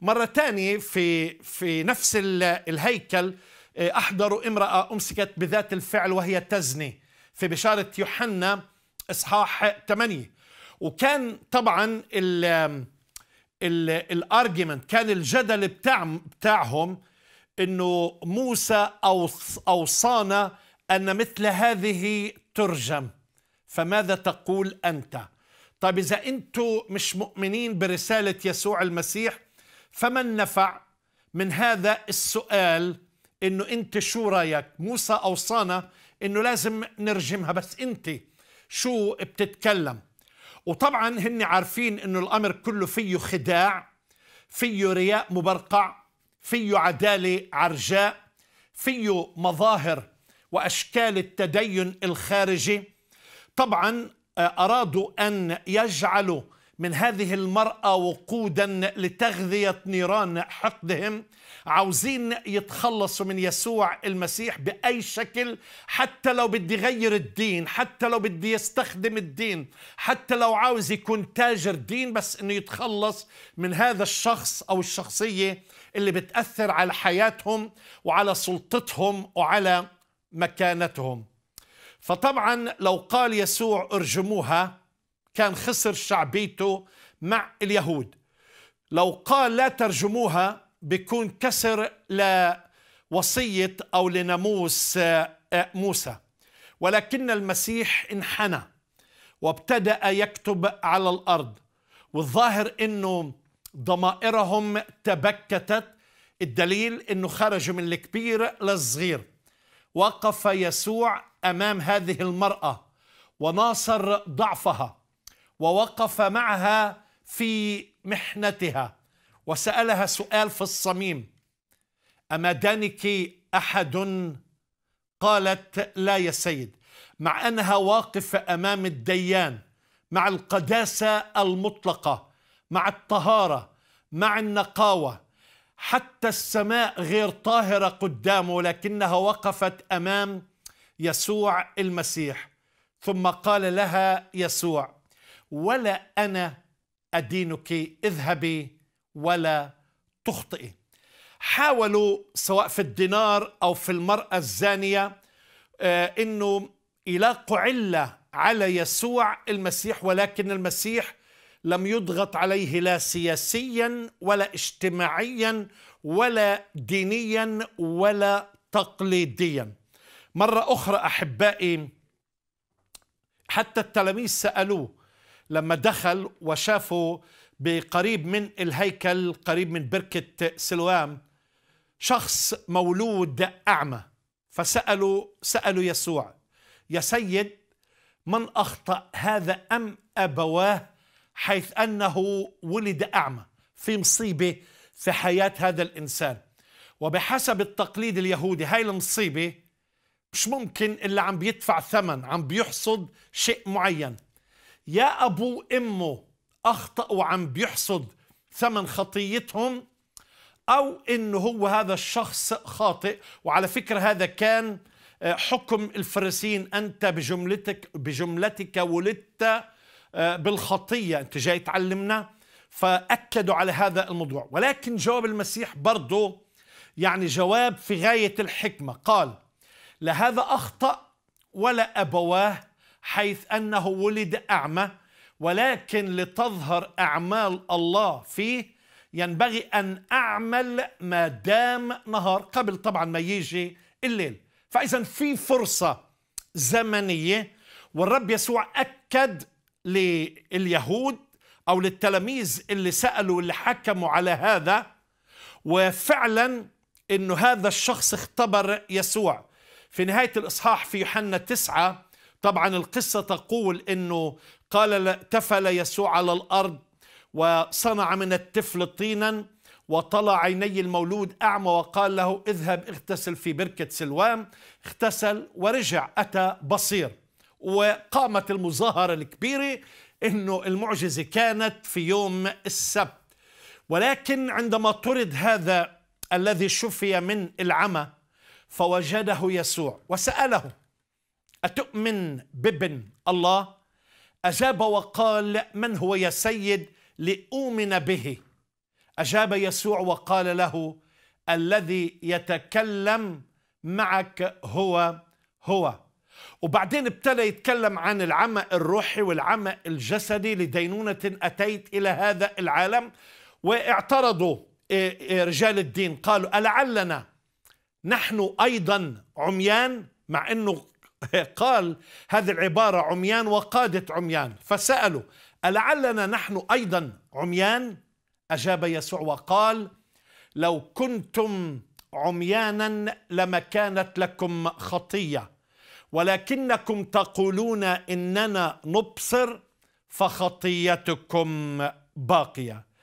مرة تانية في, في نفس الهيكل آه، أحضروا امرأة أمسكت بذات الفعل وهي تزني في بشارة يوحنا إصحاح 8 وكان طبعا الارجيومنت كان الجدل بتاع بتاعهم انه موسى اوصانا ان مثل هذه ترجم فماذا تقول انت طيب اذا انتم مش مؤمنين برساله يسوع المسيح فما النفع من هذا السؤال انه انت شو رايك موسى اوصانا انه لازم نرجمها بس انت شو بتتكلم وطبعا هن عارفين انه الامر كله فيه خداع فيه رياء مبرقع فيه عداله عرجاء فيه مظاهر واشكال التدين الخارجي طبعا آه، ارادوا ان يجعلوا من هذه المرأة وقودا لتغذية نيران حقدهم عاوزين يتخلصوا من يسوع المسيح بأي شكل حتى لو بدي يغير الدين حتى لو بدي يستخدم الدين حتى لو عاوز يكون تاجر دين بس أنه يتخلص من هذا الشخص أو الشخصية اللي بتأثر على حياتهم وعلى سلطتهم وعلى مكانتهم فطبعا لو قال يسوع ارجموها كان خسر شعبيته مع اليهود لو قال لا ترجموها بيكون كسر لوصية أو لناموس آه، آه، موسى ولكن المسيح انحنى وابتدأ يكتب على الأرض والظاهر أنه ضمائرهم تبكتت الدليل أنه خرج من الكبير للصغير وقف يسوع أمام هذه المرأة وناصر ضعفها ووقف معها في محنتها وسالها سؤال في الصميم دانك احد قالت لا يا سيد مع انها واقفه امام الديان مع القداسه المطلقه مع الطهاره مع النقاوه حتى السماء غير طاهره قدامه لكنها وقفت امام يسوع المسيح ثم قال لها يسوع ولا أنا أدينك اذهبي ولا تخطئي حاولوا سواء في الدينار أو في المرأة الزانية آه، أنه يلاقوا علة على يسوع المسيح ولكن المسيح لم يضغط عليه لا سياسيا ولا اجتماعيا ولا دينيا ولا تقليديا مرة أخرى أحبائي حتى التلاميذ سألوه لما دخل وشافه بقريب من الهيكل قريب من بركة سلوام شخص مولود أعمى فسألوا سألوا يسوع يا سيد من أخطأ هذا أم أبواه حيث أنه ولد أعمى في مصيبة في حياة هذا الإنسان وبحسب التقليد اليهودي هاي المصيبة مش ممكن اللي عم بيدفع ثمن عم بيحصد شيء معين يا أبو أمه أخطأ وعم بيحصد ثمن خطيتهم أو إنه هو هذا الشخص خاطئ وعلى فكرة هذا كان آه، حكم الفرسين أنت بجملتك بجملتك ولدت آه، بالخطية أنت جاي تعلمنا فأكدوا على هذا الموضوع ولكن جواب المسيح برضه يعني جواب في غاية الحكمة قال لا هذا أخطأ ولا أبواه حيث انه ولد اعمى ولكن لتظهر اعمال الله فيه ينبغي ان اعمل ما دام نهار قبل طبعا ما يجي الليل فاذا في فرصه زمنيه والرب يسوع اكد لليهود او للتلاميذ اللي سالوا اللي حكموا على هذا وفعلا انه هذا الشخص اختبر يسوع في نهايه الاصحاح في يوحنا تسعه طبعا القصة تقول أنه قال تفل يسوع على الأرض وصنع من التفل طينا وطلع عيني المولود أعمى وقال له اذهب اغتسل في بركة سلوام اغتسل ورجع أتى بصير وقامت المظاهرة الكبيرة أنه المعجزة كانت في يوم السبت ولكن عندما طرد هذا الذي شفي من العمى فوجده يسوع وسأله أتؤمن بابن الله أجاب وقال من هو يا سيد لأؤمن به أجاب يسوع وقال له الذي يتكلم معك هو هو وبعدين ابتدى يتكلم عن العمى الروحي والعمى الجسدي لدينونة أتيت إلى هذا العالم واعترضوا آه، آه، رجال الدين قالوا ألعلنا نحن أيضا عميان مع أنه قال هذه العبارة عميان وقادة عميان فسألوا ألعلنا نحن أيضا عميان أجاب يسوع وقال لو كنتم عميانا لما كانت لكم خطية ولكنكم تقولون إننا نبصر فخطيتكم باقية